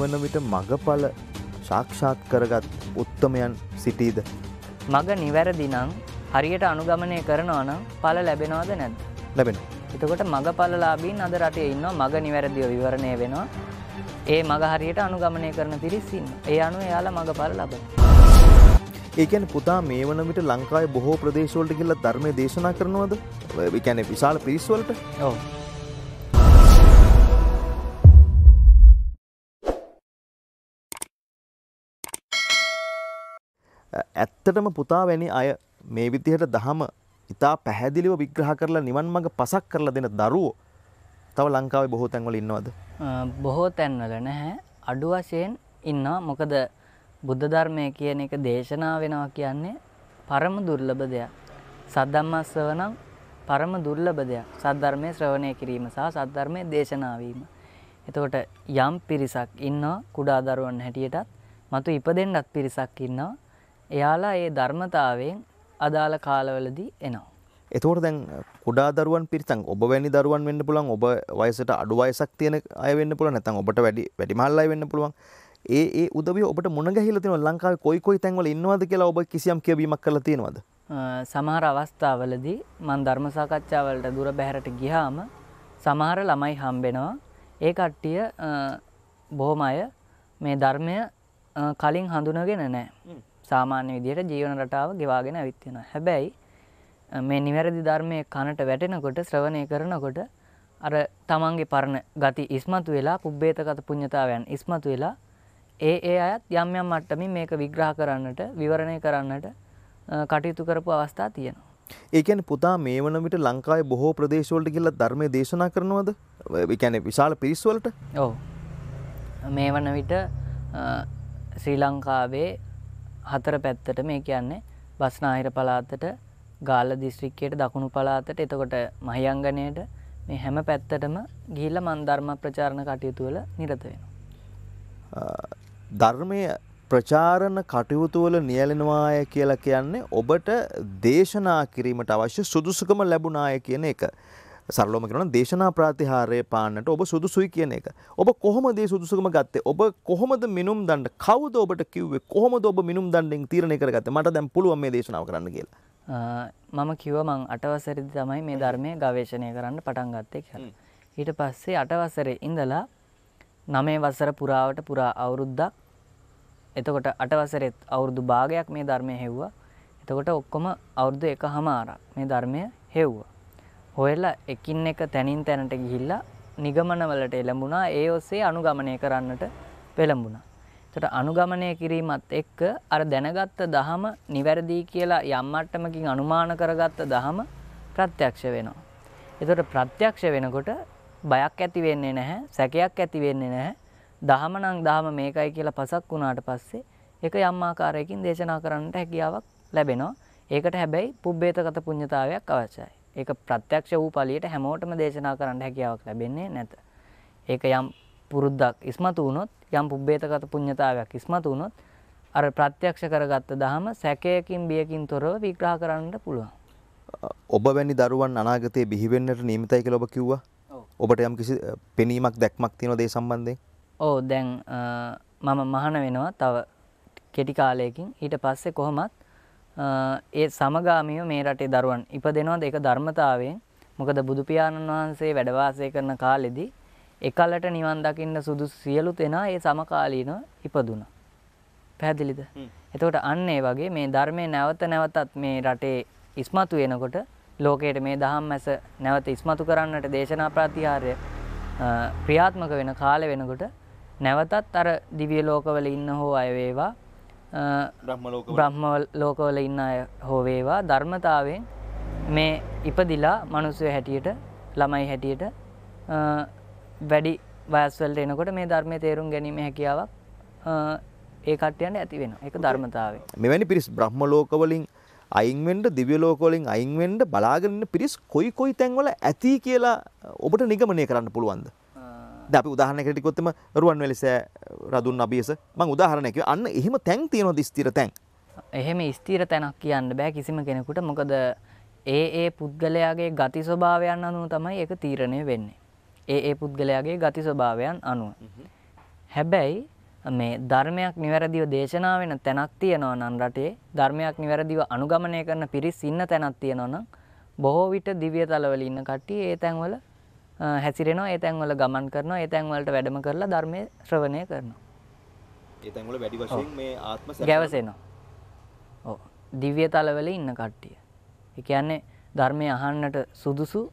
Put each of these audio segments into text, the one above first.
මෙවන විට මගඵල ශාක්ෂාත් කරගත් උත්තමයන් සිටීද. මග නිවැරදිනං හරියට අනුගමනය කරනවා නම් පල ලැබෙනවාද නැද්ද. ලැබෙන. එතකොට මග පලලාබීන් අද රටේ ඉන්න මග නිවැරදිව විවරණය වෙනවා. ඒ මග හරියට අනුගමනය කරන පිරිස්සින්න. ඒ අනු එයාලා මග පල ලබ. ඒකැන පුතා මේ වනවිට ලංකායි බොහෝ ප්‍රදේශවලට කියල්ල ධර්මය දේශනා කරනවද එකැන විශාල පිරිස්වලට ඕ. ඇත්තටම පුතා වැනි අය මේ විදිහට දහම ඉතා පැහැදිලිව විග්‍රහ කරලා නිවන් මඟ පසක් කරලා දෙන දරුවෝ තව ලංකාවේ බොහෝ තැන්වල ඉන්නවද බොහෝ තැන්වල නැහැ අඩු වශයෙන් ඉන්නවා මොකද බුද්ධ ධර්මය කියන එක දේශනා වෙනවා කියන්නේ පරම දුර්ලභ දෙයක් සද්ධම්මස්සව නම් පරම දුර්ලභ දෙයක් සද්ධර්මය ශ්‍රවණය කිරීම සහ සද්ධර්මය දේශනාවීම. එතකොට යම් පිරිසක් ඉන්නවා කුඩා දරුවන් හැටියටත් මතු ඉපදෙන්ඩත් පිරිසක් ඉන්නවා එයාලා ඒ ධර්මතාවයෙන් අදාළ කාලවලදී එනවා. එතකොට දැන් කුඩා දරුවන් පිරිසක් ඔබ වැනි දරුවන් වෙන්න පුළුවන් ඔබ වයසට අඩු වයසක් තියෙන අය වෙන්න පුළුවන් නැත්නම් ඔබට වැඩි වැඩිමහල් අය වෙන්න පුළුවන් ඒ ඒ උදවිය ඔබට මුණ ගැහිලා තියෙනවා ලංකාවේ කොයි කොයි තැන්වල ඉන්නවද කියලා ඔබ කිසියම් කියවීමක් කරලා තියෙනවද සමහර අවස්ථාවලදී මම ධර්ම සාකච්ඡා වලට දුර බැහැරට ගියාම සමහර ළමයි හම්බෙනවා ඒ කට්ටිය බොහොම අය මේ ධර්මය කලින් හඳුනගෙන නැහැ සාමාන්‍ය විදිහට ජීවන රටාව ගෙවාගෙන ඇවිත් වෙනවා. හැබැයි මේ නිවැරදි ධර්මයේ කනට වැටෙනකොට ශ්‍රවණය කරනකොට අර තමන්ගේ පරණ ගති ඉස්මතු වෙලා පුබ්බේතගත පුඤ්ඤතාවයන් ඉස්මතු වෙලා ඒ ඒ අයත් යම් යම් මට්ටමින් මේක විග්‍රහ කරන්නට විවරණය කරන්නට කටයුතු කරපු අවස්ථා තියෙනවා. ඒ කියන්නේ පුතා මේ වන විට ලංකාවේ බොහෝ ප්‍රදේශවලට ගිහිල්ලා ධර්මයේ දේශනා කරනවද? ඒ කියන්නේ විශාල පිරිස් වලට? ඔව්. මේ වන විට ශ්‍රී ලංකාවේ හතර පැත්තට මේ කියන්නේ බස්නාහිර පලාතට ගාල දිස්ත්‍රික්කයට දකුණු පලාතට එතකොට මහියංගනයට මේ හැම පැත්තටම ගිහිල්ල මන්ධර්ම ප්‍රචාරණ කටයුතුවල නිරත වෙන. ධර්මය ප්‍රචාරණ කටයුතුවල නියලෙනවාය කියලා කියන්නේ ඔබට දේශනා කිරීමට අවශ්‍ය සුදුසුකම ලැබුණාය කියන එක. සරලෝම කරන දේශනා ප්‍රාතිහාරය පාන්නට ඔබ සුදුසුයි කියන එක. ඔබ කොහොමදේ සුදුසුකම ගත්තේ ඔබ කොහොමද මිනුම් දන්ඩ කවද ඔබට කිව්වේ කොහොමද ඔබ මිනුම් දන්ඩෙන් තීරණය කරගත්තේ මට දැන් පුළුවන් මේ දේශනාව කරන්න කියලා. මම කිව්ව මං අටවසරදි තමයි මේ ධර්මය ගවේෂණය කරන්න පටන් ගත්තේ කියලා. ඊට පස්සේ අටවසරේ ඉඳලා නමේ වසර පුරාවට පුරා අවුරුද්දක් එතකොට අටවසරෙත් අවුරුදු භාගයක් මේ ධර්මය හෙව්වා. එතකොට ඔක්කොම අවුරුදු එක හමාරක් මේ ධර්මය හෙව්වා. හොයලා එකින් එක තැනින් තැනට ගිහිල්ලා නිගමනවලට එළඹුණා ඒ ඔස්සේ අනුගමනය කරන්නට පෙළඹුණා. එතට අනුගමනය කිරීමත් එක්ක අර දැනගත්ත දහම නිවැරදිී කියලා යම් මට්ටමකින් අනුමාන කරගත්ත දහම ප්‍රත්‍යක්ෂ වෙනවා. එතට ප්‍රත්‍යක්ෂ වෙනකොට බයක් ඇති වෙන්නේ නැහැ සැකයක් ඇති වෙන්නේ නැහැ දහම නං දහම මේකයි කියලා පසක් වුණාට පස්සේ එක යම්මාකාරයකින් දේශනා කරන්නට හැකියාවක් ලැබෙනවා ඒකට හැබැයි පුබ්බේතගත පුඤ්ඥතාවයක් අවශ්‍යයි. ඒක ප්‍රත්‍යක්ෂ වූ ඵලියට හැමෝටම දේශනා කරන්න හැකියාවක් ලැබෙන්නේ නැත. ඒක යම් පුරුද්දක් ඉස්මතු වුණොත් යම් පුබ්බේතගත පුඤ්ඤතාවයක් ඉස්මතු වුණොත් අර ප්‍රත්‍යක්ෂ කරගත්ත දහම සැකයකින් බියකින් තොරව විග්‍රහ කරන්න පුළුවන්. ඔබ වැනි දරුවන් අනාගතයේ බිහි වෙන්නට නියමිතයි කියලා ඔබ කිව්වා. ඔබට යම් කිසි පෙනීමක් දැක්මක් තියෙනවද ඒ සම්බන්ධයෙන්? ඔව් දැන් මම මහාන වෙනවා තව කෙටි කාලයකින් ඊට පස්සේ කොහොමත් ඒ සමගාමීව මේ රටේ දරුවන් ඉපදෙනවද ඒක ධර්මතාවයෙන් මොකද බුදු පියාණන් වහන්සේ වැඩ වාසය කරන කාලෙදී එකලට නිවන් දකින්න සුදුසු සියලු දෙනා ඒ සමකාලීනව ඉපදුණා. පැහැදිලිද? එතකොට අන්න ඒ වගේ මේ ධර්මයේ නැවත නැවතත් මේ රටේ ඉස්මතු වෙනකොට ලෝකයට මේ දහම්මැස නැවත ඉස්මතු කරන්නට දේශනා ප්‍රතිහාරය ක්‍රියාත්මක වෙන කාලෙ වෙනකොට නැවතත් අර දිව්‍ය ලෝකවල ඉන්න හෝ අය වේවා බ්‍රහ්ම ලෝකවල ඉන්න අය හෝවේවා ධර්මතාවෙන් මේ ඉපදිලා මනුස්සය හැටියට ළමයි හැටියට වැඩි වයස්වලට එනකොට මේ ධර්මය තේරුම් ගැනීම හැකියාවක් ඒ කට්ටයන්න ඇති වෙන එක ධර්මතාවේ මෙවැනි පිරිස් බ්‍රහ්ම ලෝකවලින් අයින්වෙන්ඩ දිවියලෝකොලින් අයින්වෙන්ඩ බලාගන්න පිරිස් කොයි කොයි තැන්වල ඇති කියලා ඔබට නිගමනය කරන්න පුළුවන්ද දැපි උදාහරණකටිකොත්තම රුවන් වෙලෙස රදුන් අබියස මං උදාහරණයක අන්න එහෙම තැන් තියෙනවද ස්තිර තැන් එහෙම ස්තීර තැනක් කියන්න බෑ කිසිම කෙනෙකුට මොකද ඒ ඒ පුද්ගලයාගේ ගති ස්වභාවයන් අනුව තමයි එක තීරණය වෙන්නේ ඒ ඒ පුද්ගලයාගේ ගති ස්වභාවයන් අනුව හැබැයි මේ ධර්මයක් නිවැරදිව දේශනා වෙන තැනක් තියෙනවා නම් රටේ ධර්මයක් නිවැරදිව අනුගමනය කරන පිරිස් ඉන්න තැනක් තියෙනවා නම් බොහෝ විට දිව්‍ය තලවල ඉන්න කට්ටිය ඒ තැන්වල හැසිරෙනවා ඒ තැන්වල ගමන් කරනවා ඒ තැන්වලට වැඩම කරලා ධර්මය ශ්‍රවණය කරනවා. ඒ තැන්වල වැඩි වශයෙන් මේ ආත්ම ගැවසෙනවා. ඔව්. දිව්‍ය තලවල ඉන්න කට්ටිය. ඒ කියන්නේ ධර්මය අහන්නට සුදුසු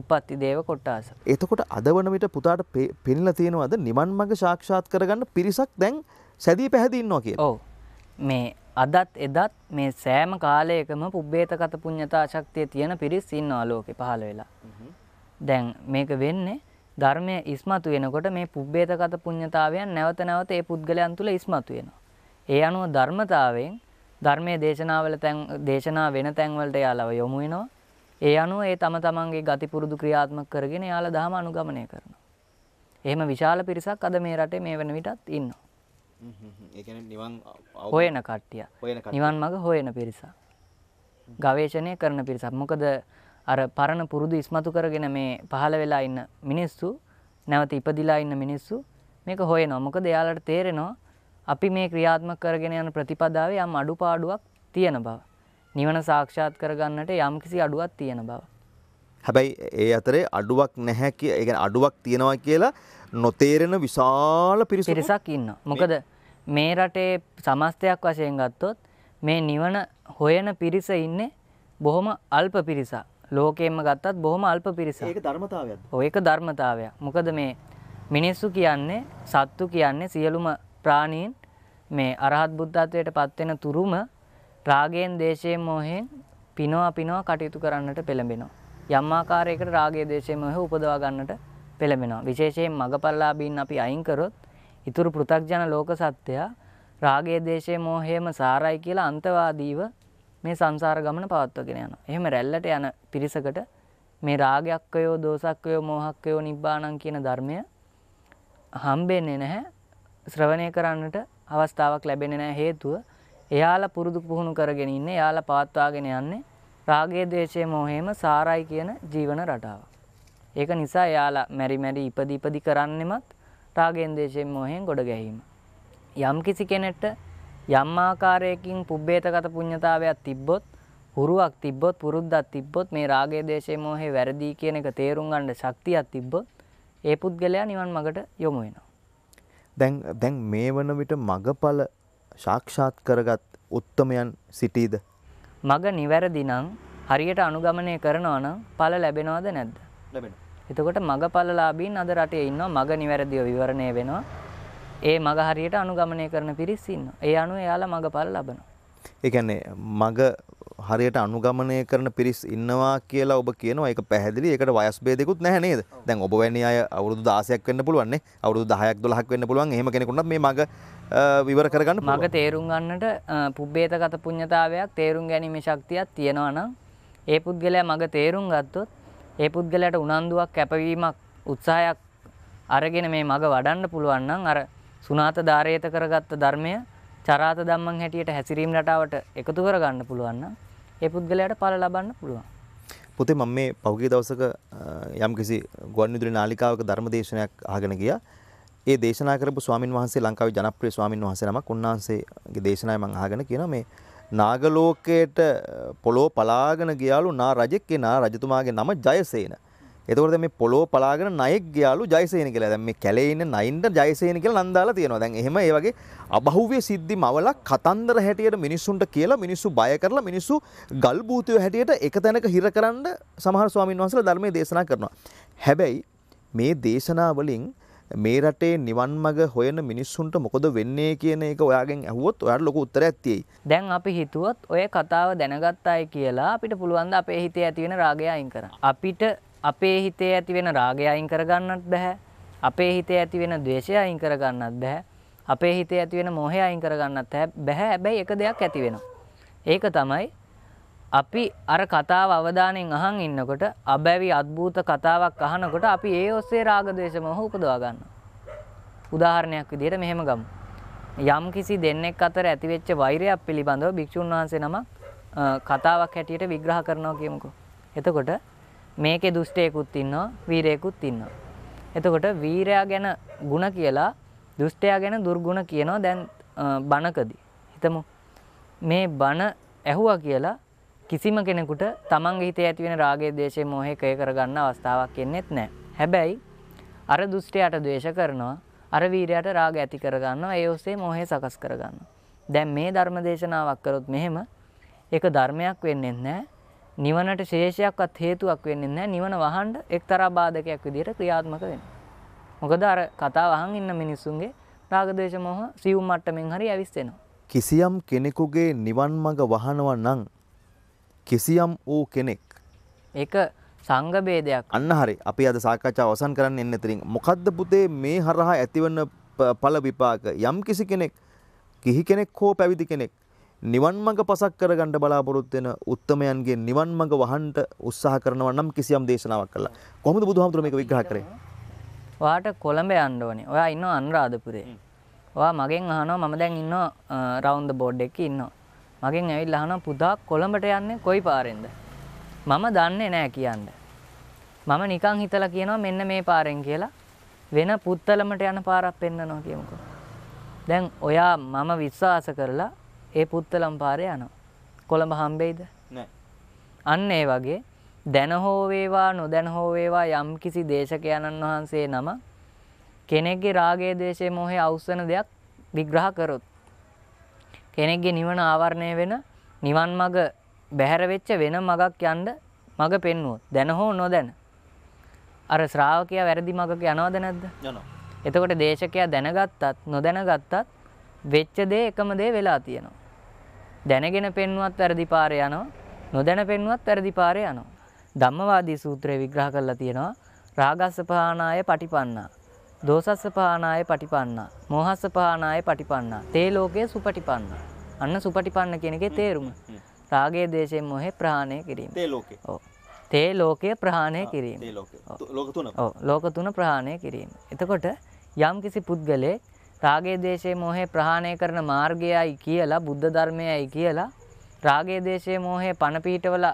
උපත්ති දේව කොට්ටාස. එතකොට අද වන විට පුතාට පෙන්ලා තියෙනවද නිවන් මඟ සාක්ෂාත් කරගන්න පිරිසක් දැන් සැදී පැහැදී ඉන්නවා කියලා. ඔව්. මේ අදත් එදත් මේ සෑම කාලයකම පුබ්බේතගත පුඤ්ඤතා ශක්තිය තියෙන පිරිස් ඉන්නවා ලෝකේ පහළ වෙලා. දැන් මේක වෙන්නේ ධර්මය ඉස්මතු වෙනකොට මේ පුබ්බේතගත පුඤ්ඤතාවයන් නැවත නැවත ඒ පුද්ගලයන් තුල ඉස්මතු වෙනවා. ඒ අනුව ධර්මතාවයෙන් ධර්මයේ දේශනාවල තැන් දේශනා වෙන තැන්වලට යාලව යොමු වෙනවා. ඒ අනුව ඒ තම තමන්ගේ ගති පුරුදු ක්‍රියාත්මක කරගෙන යාලා ධහම අනුගමනය කරනවා. එහෙම විශාල පිරිසක් අද මේ රටේ මේ වෙන විටත් ඉන්නවා. ඒ කියන්නේ නිවන් හොයන කට්ටිය. නිවන් මඟ හොයන පිරිසක්. ගවේෂණය කරන පිරිසක්. මොකද අර පරණ පුරුදු ඉස්මතු කරගෙන මේ පහළ වෙලා ඉන්න මිනිස්සු නැවත ඉපදිලා ඉන්න මිනිස්සු මේක හොයනවා. මොකද එයාලට තේරෙනවා අපි මේ ක්‍රියාත්මක කරගෙන යන ප්‍රතිපදාවේ යම් අඩුපාඩුවක් තියෙන බව. නිවන සාක්ෂාත් කරගන්නට යම් කිසි අඩුවක් තියෙන බව. හැබැයි ඒ අතරේ අඩුවක් නැහැ කිය, ඒ කියන්නේ අඩුවක් තියෙනවා කියලා නොතේරෙන විශාල පිරිසක් ඉන්නවා. මොකද මේ රටේ සමස්තයක් වශයෙන් ගත්තොත් මේ නිවන හොයන පිරිස ඉන්නේ බොහොම අල්ප පිරිසක්. ලෝකෙම ගත්තත් බොහොම අල්ප පිරිසක්. ඒක ධර්මතාවයක්ද? ඔව් ඒක ධර්මතාවයක්. මොකද මේ මිනිස්සු කියන්නේ සත්තු කියන්නේ සියලුම ප්‍රාණීන් මේ අරහත් බුද්ධත්වයට පත් වෙන තුරුම රාගයෙන් දේශයෙන් මොහෙන් පිනවා පිනවා කටයුතු කරන්නට පෙළඹෙනවා. යම් ආකාරයකට රාගයේ දේශයෙන් මොහෙ උපදවා ගන්නට පෙළඹෙනවා. විශේෂයෙන් මගපල්ලාබීන් අපි අයින් කරොත් ඊතුරු පෘථග්ජන ලෝක සත්‍යය රාගයේ දේශයේ මෝහයේම සාරයි කියලා අන්තවාදීව මේ සංසාර ගමන පවත්වගෙන යනවා. එහෙම රැල්ලට යන පිරිසකට මේ රාගයක්කයෝ දෝසක්කයෝ මෝහක්කයෝ නිබ්බාණං කියන ධර්මය හම්බෙන්නේ නැහැ. ශ්‍රවණය කරන්නට අවස්ථාවක් ලැබෙන්නේ නැහැ හේතුව එයාලා පුරුදු පුහුණු කරගෙන ඉන්නේ. එයාලා පවත්වාගෙන යන්නේ රාගයේ ද්වේෂයේ මෝහයේම සාරයි කියන ජීවන රටාව. ඒක නිසා එයාලා මෙරි මෙරි ඉපදි ඉපදි කරන්නෙමත් රාගෙන් දේශයෙන් මොහෙන් ගොඩ ගැහිම. යම් කිසි කෙනෙක්ට යම් ආකාරයකින් පුබ්බේතගත පුඤ්ඤතාවයක් තිබ්බොත් හුරුවක් තිබ්බොත් පුරුද්දක් තිබ්බොත් මේ රාගයේ දේශයේ මොහේ වැරදි කියන එක තේරුම් ගන්න ශක්තියක් තිබ්බොත් ඒ පුද්ගලයා නිවන් මගට යොමු වෙනවා. දැන් දැන් මේ වන විට මගඵල සාක්ෂාත් කරගත් උත්තමයන් සිටීද? මග නිවැරදි නම් හරියට අනුගමනය කරනවා නම් ඵල ලැබෙනවද නැද්ද? ලැබෙනවා. එතකොට මගඵලලාභීන් අද රටේ ඉන්නවා මග නිවැරදිව විවරණය වෙනවා. ඒ මග හරියට අනුගමනය කරන පිරිස් ඉන්නවා. ඒ අනුව එයාලා මගපල් ලබනවා. ඒ කියන්නේ මග හරියට අනුගමනය කරන පිරිස් ඉන්නවා කියලා ඔබ කියනවා ඒක පැහැදිලි. ඒකට වයස් ભેදෙකුත් නැහැ නේද? දැන් ඔබ වැනි අය අවුරුදු 16ක් වෙන්න පුළුවන් නේ. අවුරුදු 10ක් 12ක් වෙන්න පුළුවන්. එහෙම කෙනෙකුට මේ මග විවර කරගන්න පුළුවන්. මග තේරුම් ගන්නට පුබ්බේතගත පුඤ්ඤතාවයක් තේරුම් ගැනීමේ ශක්තියක් තියෙනවා නම් ඒ පුද්ගලයා මග තේරුම් ගත්තොත් ඒ පුද්ගලයාට උනන්දුවක් කැපවීමක් උත්සාහයක් අරගෙන මේ මග වඩන්න පුළුවන් නම් අර සුනාත ධාරේත කරගත්ත ධර්මය චරාත ධම්මං හැටියට හැසිරීම් රටාවට එකතු කරගන්න පුළුවන් නම් ඒ පුද්ගලයාට ඵල ලබන්න පුළුවන්. පුතේ මම මේ පහුගිය දවසක යම් කිසි ගුවන් විදුලි නාලිකාවක ධර්ම දේශනයක් අහගෙන ගියා. ඒ දේශනා කරපු ස්වාමින් වහන්සේ ලංකාවේ ජනප්‍රිය ස්වාමින් වහන්සේ නමක් උන්වහන්සේගේ දේශනාව මම අහගෙන කියනවා මේ නාග ලෝකයට පොළොව පලාගෙන ගියාලු නා රජෙක් ඒ නා රජතුමාගේ නම ජයසේන. එතකොට මේ පොලෝ පලාගෙන ණයෙක් ගියාලු ජයසේන කියලා. දැන් මේ කැලේ ඉන්න නයින්ට ජයසේන කියලා නම් දාලා තියෙනවා. දැන් එහෙම ඒ වගේ අභෞව්‍ය සිද්ධි මවල කතන්දර හැටියට මිනිස්සුන්ට කියලා මිනිස්සු බය කරලා මිනිස්සු ගල් බූතයෝ හැටියට එක තැනක හිරකරන සමහර ස්වාමීන් වහන්සේලා ධර්මයේ දේශනා කරනවා. හැබැයි මේ දේශනා වලින් මේ රටේ නිවන් මඟ හොයන මිනිස්සුන්ට මොකද වෙන්නේ කියන එක ඔයාගෙන් ඇහුවොත් ඔයාට ලොකු උත්තරයක් තියෙයි. දැන් අපි හිතුවොත් ඔය කතාව දැනගත්තායි කියලා අපිට පුළුවන් ද අපේ හිතේ ඇති වෙන රාගය අයින් කරන්න. අපිට අපේ හිතේ ඇති වෙන රාගය අයින් කරගන්නත් බෑ. අපේ හිතේ ඇති වෙන ද්වේෂය අයින් කරගන්නත් බෑ. අපේ හිතේ ඇති වෙන මෝහය අයින් කරගන්නත් බෑ. හැබැයි එක දෙයක් ඇති වෙනවා. ඒක තමයි අපි අර කතාව අවධානයෙන් අහන් ඉන්නකොට අබැවි අද්භූත කතාවක් අහනකොට අපි ඒ ඔස්සේ රාග ද්වේෂ මොහ උපදවා ගන්නවා. උදාහරණයක් විදිහට මෙහෙම ගමු. යම් කිසි දෙන්නෙක් අතර ඇතිවෙච්ච වෛරයක් පිළිබඳව භික්ෂුන් වහන්සේ නමක් කතාවක් හැටියට විග්‍රහ කරනවා කියමුකෝ. එතකොට මේකේ දුෂ්ටයෙකුත් ඉන්නවා වීරයෙකුත් ඉන්නවා. එතකොට වීරයා ගැන ಗುಣ කියලා දුෂ්ටයා ගැන දුර්ගුණ කියනවා දැන් බණකදී. හිතමු මේ බණ ඇහුවා කියලා කිසිම කෙනෙකුට තමන්ගේ හිතේ ඇති වෙන රාගය, ද්වේෂය, මෝහය කය කරගන්න අවස්ථාවක් එන්නේත් නැහැ. හැබැයි අර දුෂ්ටයාට ද්වේෂ කරනවා, අර වීරයාට රාග ඇති කරගන්නවා, ඒ ඔස්සේ මෝහය සකස් කරගන්නවා. දැන් මේ ධර්ම දේශනාවක් කරොත් මෙහෙම ඒක ධර්මයක් වෙන්නේ නැහැ. නිවනට ශේෂයක්වත් හේතුවක් වෙන්නේ නැහැ. නිවන වහන්න එක්තරා බාධකයක් විදිහට ක්‍රියාත්මක වෙනවා. මොකද අර කතාව අහන් ඉන්න මිනිස්සුන්ගේ රාග ද්වේෂ මොහ සියුම් මට්ටමින් හරි ඇවිස්සෙනවා. කිසියම් කෙනෙකුගේ නිවන් මඟ වහනවා නම් කිසියම් වූ කෙනෙක් ඒක සංඝ ભેදයක්. අන්න හරි. අපි අද සාකච්ඡාව අවසන් කරන්න එන්න ඉතින් මොකද්ද පුතේ මේ හරහා ඇතිවන ඵල විපාක යම් කිසි කෙනෙක් කිහි කෙනෙක් හෝ පැවිදි කෙනෙක් නිවන් මඟ පසක් කරගන්න බලාපොරොත්තු වෙන උත්තමයන්ගේ නිවන් මඟ වහන්න උත්සාහ කරනවා නම් කිසියම් දේශනාවක් කළා. කොහොමද බුදුහාමුදුරුවෝ මේක විග්‍රහ කරේ? ඔයාට කොළඹ යන්න ඕනේ. ඔයා ඉන්නවා අනුරාධපුරේ. ඔයා මගෙන් අහනවා මම දැන් ඉන්නවා රවුන්ඩ් බෝඩ් එකේ ඉන්නවා. මගෙන් ඇවිල්ලා අහනවා පුදා කොළඹට යන්නේ කොයි පාරෙන්ද? මම දන්නේ නැහැ කියන්න. මම නිකන් හිතලා කියනවා මෙන්න මේ පාරෙන් කියලා. වෙන පුත්තලමට යන පාරක් පෙන්නනවා කියමුකෝ. දැන් ඔයා මම විශ්වාස කරලා ඒ පුත්තලම් පාරේ යනවා. කොළඹ හම්බෙයිද? නැහැ. අන්න ඒ වගේ දැන හෝ වේවා නොදැන හෝ වේවා යම් කිසි දේශකයන්න් වහන්සේ නම කෙනෙක්ගේ රාගය, දේශය, මොහේ අවසන දෙයක් විග්‍රහ කරොත් කෙනෙක්ගේ නිවන ආවරණය වෙන නිවන් මඟ බැහැර වෙච්ච වෙන මගක් යන්න මඟ පෙන්වුවොත් දැන හෝ නොදැන අර ශ්‍රාවකයා වැරදි මගක යනවද නැද්ද? යනවා. එතකොට දේශකයා දැනගත්තත් නොදැනගත්තත් වෙච්ච දේ එකම දේ වෙලා තියෙනවා. දැනගෙන පෙන්වුවත් වැරදි පාරේ යනවා. නොදැන පෙන්වුවත් වැරදි පාරේ යනවා. ධම්මවාදී සූත්‍රය විග්‍රහ කරලා තියෙනවා රාගස්සපානාය පටිපන්නා. දෝසස්සපානාය පටිපන්නා. මෝහස්සපානාය පටිපන්නා. තේ ලෝකයේ සුපටිපන්නා. අන්න සුපටිපන්න කියන එකේ තේරුම. රාගයේ දේශයෙන් මොහේ ප්‍රහාණය කිරීම. තේ ලෝකේ. ඔව්. තේ ලෝකය ප්‍රහාණය කිරීම. තේ ලෝකය. ලෝක තුන. ඔව්. ලෝක තුන ප්‍රහාණය කිරීම. එතකොට යම් කිසි පුද්ගලයෙක් රාගය, දේශය, මෝහය ප්‍රහාණය කරන මාර්ගයයි කියලා බුද්ධ ධර්මයයි කියලා රාගය, දේශය, මෝහය පණ පීඨවල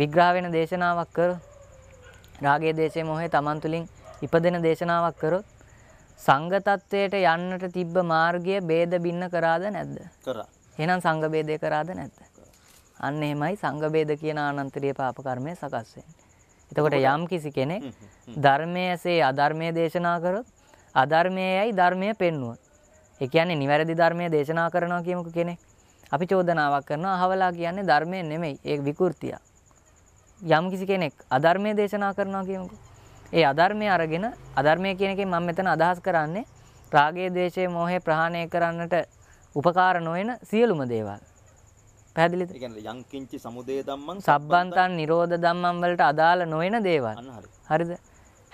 විග්‍රහ වෙන දේශනාවක් කරොත් රාගය, දේශය, මෝහය තමන් තුළින් ඉපදෙන දේශනාවක් කරොත් සංඝ තත්වයට යන්නට තිබ්බ මාර්ගය ભેද බින්න කරාද නැද්ද? කරා. එහෙනම් සංඝ ભેදය කරාද නැද්ද? අන්න එහෙමයි සංඝ ભેද කියන අනන්තරීය පාප කර්මය සකස් වෙන්නේ. එතකොට යම් කිසි කෙනෙක් ධර්මයේ ඇසේ අධර්මයේ දේශනා කරොත් අධර්මයයි ධර්මය පෙන්නුව. ඒ කියන්නේ නිවැරදි ධර්මය දේශනා කරනවා කියමුකෝ කෙනෙක්. අපි චෝදනාවක් කරනවා අහවලා කියන්නේ ධර්මය නෙමෙයි. ඒක විකෘතිය. යම් කිසි කෙනෙක් අධර්මය දේශනා කරනවා කියමුකෝ. ඒ අධර්මය අරගෙන අධර්මය කියන එකෙන් මම මෙතන අදහස් කරන්නේ රාගය, ද්වේෂය, මෝහය ප්‍රහාණය කරන්නට උපකාර නොවන සියලුම දේවල්. පැහැදිලිද? ඒ කියන්නේ යංකින්චි සමුදය ධම්මං සබ්බන්තං නිරෝධ ධම්මං වලට අදාළ නොවන දේවල්. හරිද?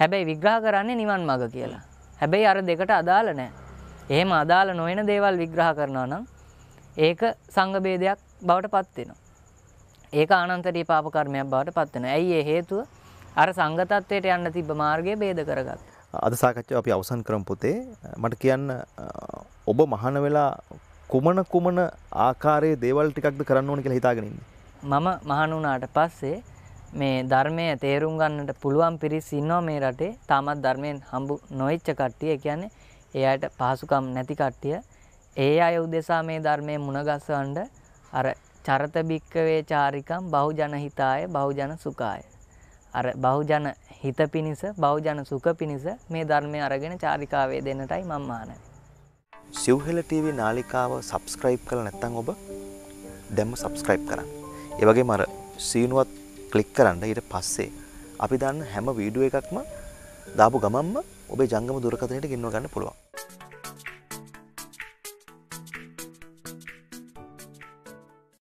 හැබැයි විග්‍රහ කරන්නේ නිවන් මාර්ග කියලා. හැබැයි අර දෙකට අදාළ නෑ. එහෙම අදාළ නොවන දේවල් විග්‍රහ කරනවා නම් ඒක සංගභේදයක් බවට පත් වෙනවා. ඒක ආනන්තරී පාප කර්මයක් බවට පත් වෙනවා. ඇයි ඒ හේතුව? අර සංගතත්වයට යන්න තිබ්බ මාර්ගය ભેද කරගත්තා. අද සාකච්ඡාව අපි අවසන් කරමු පුතේ. මට කියන්න ඔබ මහාන වෙලා කුමන කුමන ආකාරයේ දේවල් ටිකක්ද කරන්න ඕන කියලා හිතාගෙන ඉන්නේ. මම මහාන වුණාට පස්සේ මේ ධර්මය තේරුම් ගන්නට පුළුවන් පිරිස් ඉන්නවා මේ රටේ. තාමත් ධර්මයෙන් හම්බු නොවෙච්ච කට්ටිය. ඒ කියන්නේ ඒ අයට පහසුකම් නැති කට්ටිය. ඒ අය උදෙසා මේ ධර්මයේ මුණගසවන්න අර චරත බික්කවේ චාරිකම් බහුජන හිතාය බහුජන සුඛාය. අර බහුජන හිත පිණිස බහුජන සුඛ පිණිස මේ ධර්මය අරගෙන චාරිකාවේ දෙන්නටයි මම ආනන්නේ. සිව්හෙල TV නාලිකාව subscribe කළා නැත්නම් ඔබ දැම්ම subscribe කරන්න. ඒ වගේම අර සීනුවත් ක්ලික් කරන්න ඊට පස්සේ අපි දන්න හැම වීඩුව එකක්ම දාපු ගමම්ම ඔබේ ජංගම දුරකතනයට ගෙන්ව ගන්න පුළුවන්